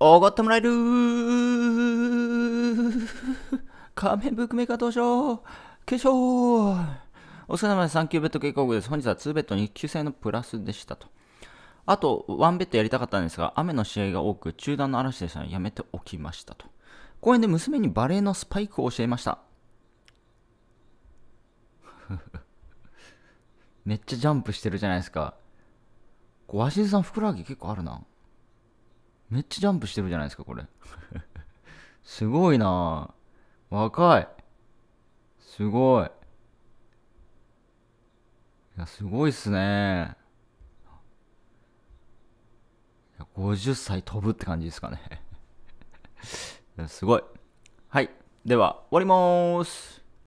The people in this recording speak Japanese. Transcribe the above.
おごってもらえる仮面ブックメーカー登場。化粧お疲れ様です。3級ベッド警告です。本日は2ベッドに級制のプラスでしたと。あと、1ベッドやりたかったんですが、雨の試合が多く、中断の嵐でしたので、やめておきましたと。公園で娘にバレエのスパイクを教えました。めっちゃジャンプしてるじゃないですか。こう、鷲津さん、ふくらはぎ結構あるな。めっちゃジャンプしてるじゃないですか、これ。すごいな若い。すごい。いや、すごいっすねいや。50歳飛ぶって感じですかねすごい。はい。では、終わりまーす。